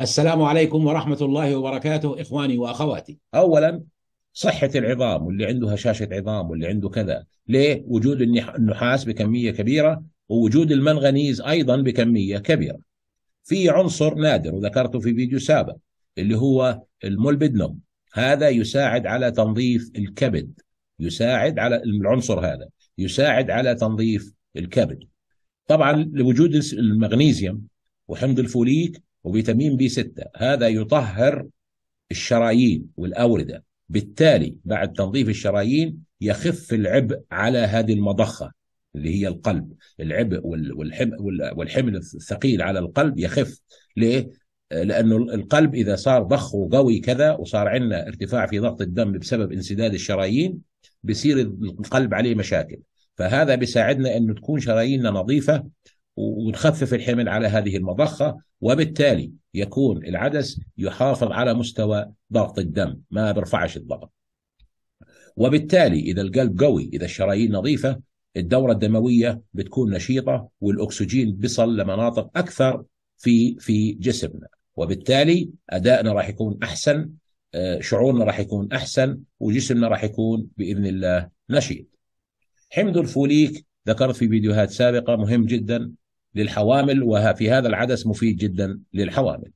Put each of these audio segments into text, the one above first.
السلام عليكم ورحمة الله وبركاته إخواني وأخواتي أولا صحة العظام واللي عنده هشاشة عظام واللي عنده كذا ليه؟ وجود النحاس بكمية كبيرة ووجود المنغنيز أيضا بكمية كبيرة في عنصر نادر وذكرته في فيديو سابق اللي هو المولبدنوم هذا يساعد على تنظيف الكبد يساعد على العنصر هذا يساعد على تنظيف الكبد طبعا لوجود المغنيزيوم وحمض الفوليك وفيتامين بي 6 هذا يطهر الشرايين والأوردة بالتالي بعد تنظيف الشرايين يخف العبء على هذه المضخة اللي هي القلب العبء والحمل الثقيل على القلب يخف ليه؟ لأنه القلب إذا صار ضخ وقوي كذا وصار عندنا ارتفاع في ضغط الدم بسبب انسداد الشرايين بصير القلب عليه مشاكل فهذا بيساعدنا أنه تكون شراييننا نظيفة ونخفف الحمل على هذه المضخة وبالتالي يكون العدس يحافظ على مستوى ضغط الدم ما بيرفعش الضغط وبالتالي إذا القلب قوي إذا الشرايين نظيفة الدورة الدموية بتكون نشيطة والأكسجين بيصل لمناطق أكثر في في جسمنا وبالتالي أدائنا راح يكون أحسن آه، شعورنا راح يكون أحسن وجسمنا راح يكون بإذن الله نشيط حمض الفوليك ذكرت في فيديوهات سابقة مهم جدا للحوامل وفي هذا العدس مفيد جدا للحوامل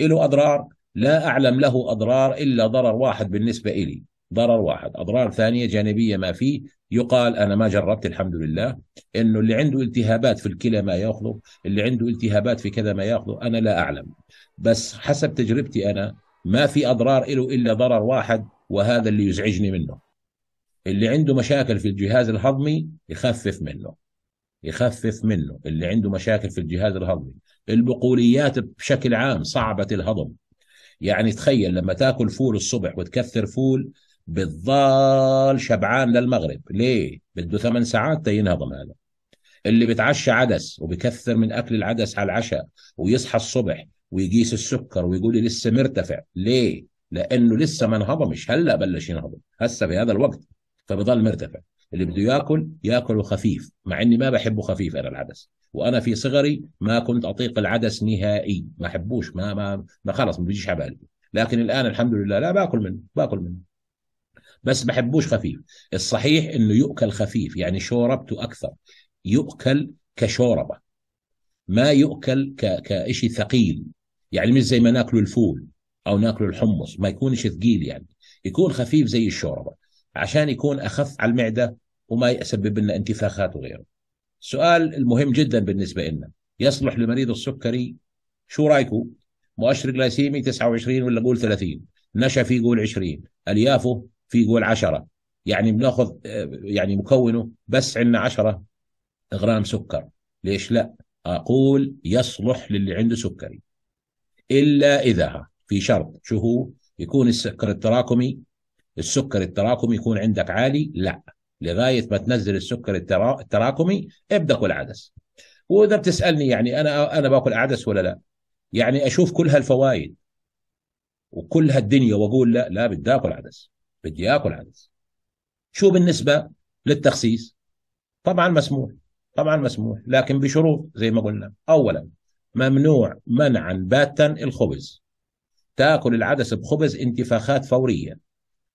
له أضرار لا أعلم له أضرار إلا ضرر واحد بالنسبة إلي ضرر واحد أضرار ثانية جانبية ما فيه يقال أنا ما جربت الحمد لله أنه اللي عنده التهابات في الكلى ما يأخذه اللي عنده التهابات في كذا ما يأخذه أنا لا أعلم بس حسب تجربتي أنا ما في أضرار له إلا ضرر واحد وهذا اللي يزعجني منه اللي عنده مشاكل في الجهاز الهضمي يخفف منه يخفف منه اللي عنده مشاكل في الجهاز الهضمي البقوليات بشكل عام صعبة الهضم يعني تخيل لما تاكل فول الصبح وتكثر فول بتضل شبعان للمغرب ليه بده ثمان ساعات تينهضم هذا اللي بيتعشى عدس وبكثر من اكل العدس على العشاء ويصحى الصبح ويقيس السكر ويقول لي لسه مرتفع ليه لانه لسه ما انهضمش هلا بلش ينهضم هسه في هذا الوقت فبضل مرتفع اللي بده ياكل ياكله خفيف مع اني ما بحبه خفيف انا العدس وانا في صغري ما كنت اطيق العدس نهائي ما احبوش ما ما, ما خلص ما بيجيش على بالي لكن الان الحمد لله لا باكل منه باكل منه بس بحبوش خفيف الصحيح انه يؤكل خفيف يعني شوربته اكثر يؤكل كشوربه ما يؤكل ك... كشيء ثقيل يعني مش زي ما ناكل الفول او ناكل الحمص ما يكونش ثقيل يعني يكون خفيف زي الشوربه عشان يكون اخف على المعده وما يسبب لنا انتفاخات وغيره. السؤال المهم جدا بالنسبه لنا يصلح لمريض السكري شو رايكم؟ مؤشر جلايسيمي 29 ولا قول 30 نشا في قول 20 اليافه في قول 10 يعني بناخذ يعني مكونه بس عندنا 10 غرام سكر ليش لا اقول يصلح للي عنده سكري الا اذا في شرط شو هو يكون السكر التراكمي السكر التراكمي يكون عندك عالي لا لغايه ما تنزل السكر التراكمي ابدا كل عدس واذا بتسالني يعني انا انا باكل عدس ولا لا يعني اشوف كل هالفوائد وكل هالدنيا واقول لا لا بدي اكل عدس بدي اكل عدس شو بالنسبه للتخسيس طبعا مسموح طبعا مسموح لكن بشروط زي ما قلنا اولا ممنوع منعا باتا الخبز تاكل العدس بخبز انتفاخات فوريه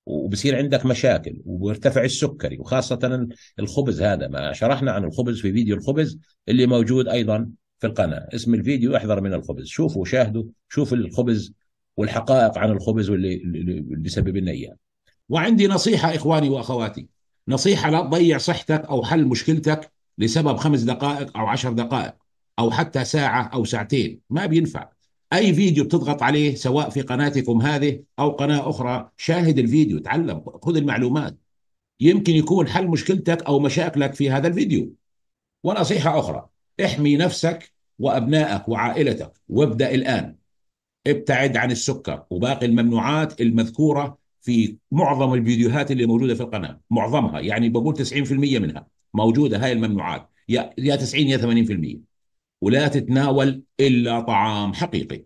وبصير عندك مشاكل وبيرتفع السكري وخاصة الخبز هذا ما شرحنا عن الخبز في فيديو الخبز اللي موجود أيضا في القناة اسم الفيديو احذر من الخبز شوفوا شاهدوا شوفوا الخبز والحقائق عن الخبز واللي بسبب لنا إياه وعندي نصيحة إخواني وأخواتي نصيحة لا تضيع صحتك أو حل مشكلتك لسبب خمس دقائق أو عشر دقائق أو حتى ساعة أو ساعتين ما بينفع اي فيديو بتضغط عليه سواء في قناتكم هذه او قناه اخرى شاهد الفيديو تعلم خذ المعلومات يمكن يكون حل مشكلتك او مشاكلك في هذا الفيديو ونصيحه اخرى احمي نفسك وابنائك وعائلتك وابدا الان ابتعد عن السكر وباقي الممنوعات المذكوره في معظم الفيديوهات اللي موجوده في القناه معظمها يعني بقول 90% منها موجوده هاي الممنوعات يا 90 يا 80% ولا تتناول إلا طعام حقيقي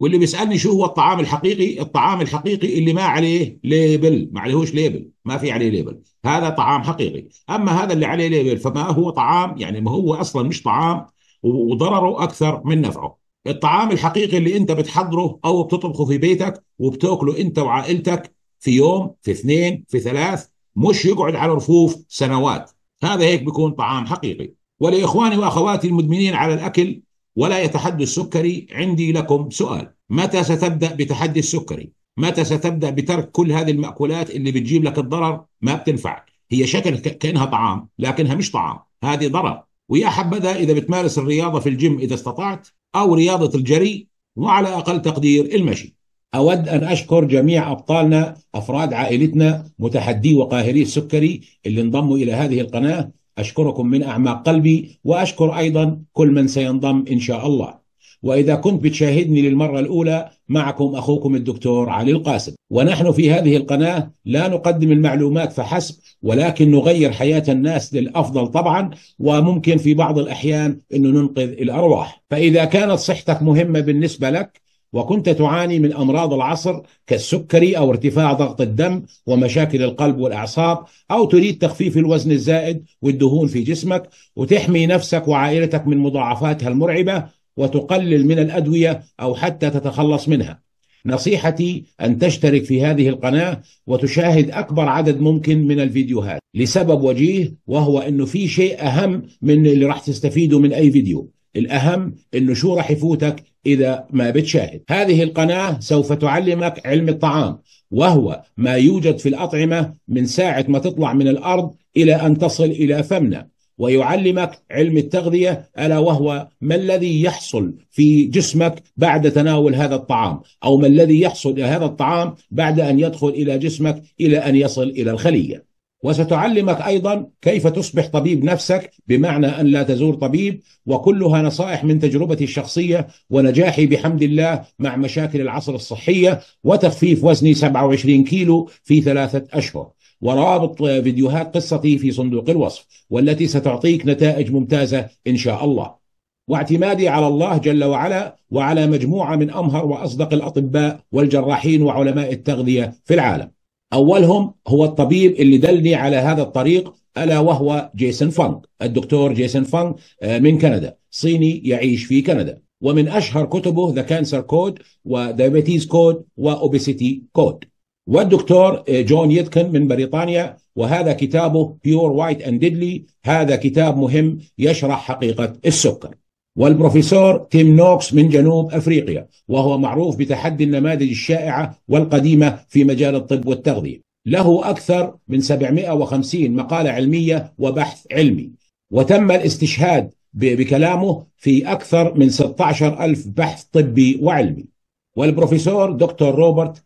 واللي بيسالني شو هو الطعام الحقيقي الطعام الحقيقي اللي ما عليه ليبل ما عليهوش ليبل ما في عليه ليبل هذا طعام حقيقي اما هذا اللي عليه ليبل فما هو طعام يعني ما هو اصلا مش طعام وضرره اكثر من نفعه الطعام الحقيقي اللي انت بتحضره او بتطبخه في بيتك وبتاكله انت وعائلتك في يوم في اثنين في ثلاث مش يقعد على رفوف سنوات هذا هيك بيكون طعام حقيقي ولإخواني وأخواتي المدمنين على الأكل ولا يتحدى السكري عندي لكم سؤال متى ستبدأ بتحدي السكري؟ متى ستبدأ بترك كل هذه المأكولات اللي بتجيب لك الضرر ما بتنفعك هي شكل كأنها طعام لكنها مش طعام هذه ضرر ويا حبذا إذا بتمارس الرياضة في الجيم إذا استطعت أو رياضة الجري وعلى أقل تقدير المشي أود أن أشكر جميع أبطالنا أفراد عائلتنا متحدي وقاهري السكري اللي انضموا إلى هذه القناة أشكركم من أعماق قلبي وأشكر أيضا كل من سينضم إن شاء الله وإذا كنت بتشاهدني للمرة الأولى معكم أخوكم الدكتور علي القاسم ونحن في هذه القناة لا نقدم المعلومات فحسب ولكن نغير حياة الناس للأفضل طبعا وممكن في بعض الأحيان أنه ننقذ الأرواح فإذا كانت صحتك مهمة بالنسبة لك وكنت تعاني من امراض العصر كالسكري او ارتفاع ضغط الدم ومشاكل القلب والاعصاب او تريد تخفيف الوزن الزائد والدهون في جسمك وتحمي نفسك وعائلتك من مضاعفاتها المرعبه وتقلل من الادويه او حتى تتخلص منها. نصيحتي ان تشترك في هذه القناه وتشاهد اكبر عدد ممكن من الفيديوهات لسبب وجيه وهو انه في شيء اهم من اللي راح تستفيده من اي فيديو. الاهم انه شو راح يفوتك اذا ما بتشاهد هذه القناه سوف تعلمك علم الطعام وهو ما يوجد في الاطعمه من ساعه ما تطلع من الارض الى ان تصل الى فمنا ويعلمك علم التغذيه الا وهو ما الذي يحصل في جسمك بعد تناول هذا الطعام او ما الذي يحصل الى هذا الطعام بعد ان يدخل الى جسمك الى ان يصل الى الخليه وستعلمك أيضا كيف تصبح طبيب نفسك بمعنى أن لا تزور طبيب وكلها نصائح من تجربتي الشخصية ونجاحي بحمد الله مع مشاكل العصر الصحية وتخفيف وزني 27 كيلو في ثلاثة أشهر ورابط فيديوهات قصتي في صندوق الوصف والتي ستعطيك نتائج ممتازة إن شاء الله واعتمادي على الله جل وعلا وعلى مجموعة من أمهر وأصدق الأطباء والجراحين وعلماء التغذية في العالم أولهم هو الطبيب اللي دلني على هذا الطريق ألا وهو جيسون فانك الدكتور جيسون فانك آه، من كندا صيني يعيش في كندا ومن أشهر كتبه ذا كانسر كود ودايبيتيز كود وأوبيسيتي كود والدكتور آه، جون يدكن من بريطانيا وهذا كتابه بيور وايت اند ديدلي هذا كتاب مهم يشرح حقيقة السكر والبروفيسور تيم نوكس من جنوب افريقيا وهو معروف بتحدي النماذج الشائعه والقديمه في مجال الطب والتغذيه. له اكثر من 750 مقاله علميه وبحث علمي وتم الاستشهاد بكلامه في اكثر من 16 ألف بحث طبي وعلمي. والبروفيسور دكتور روبرت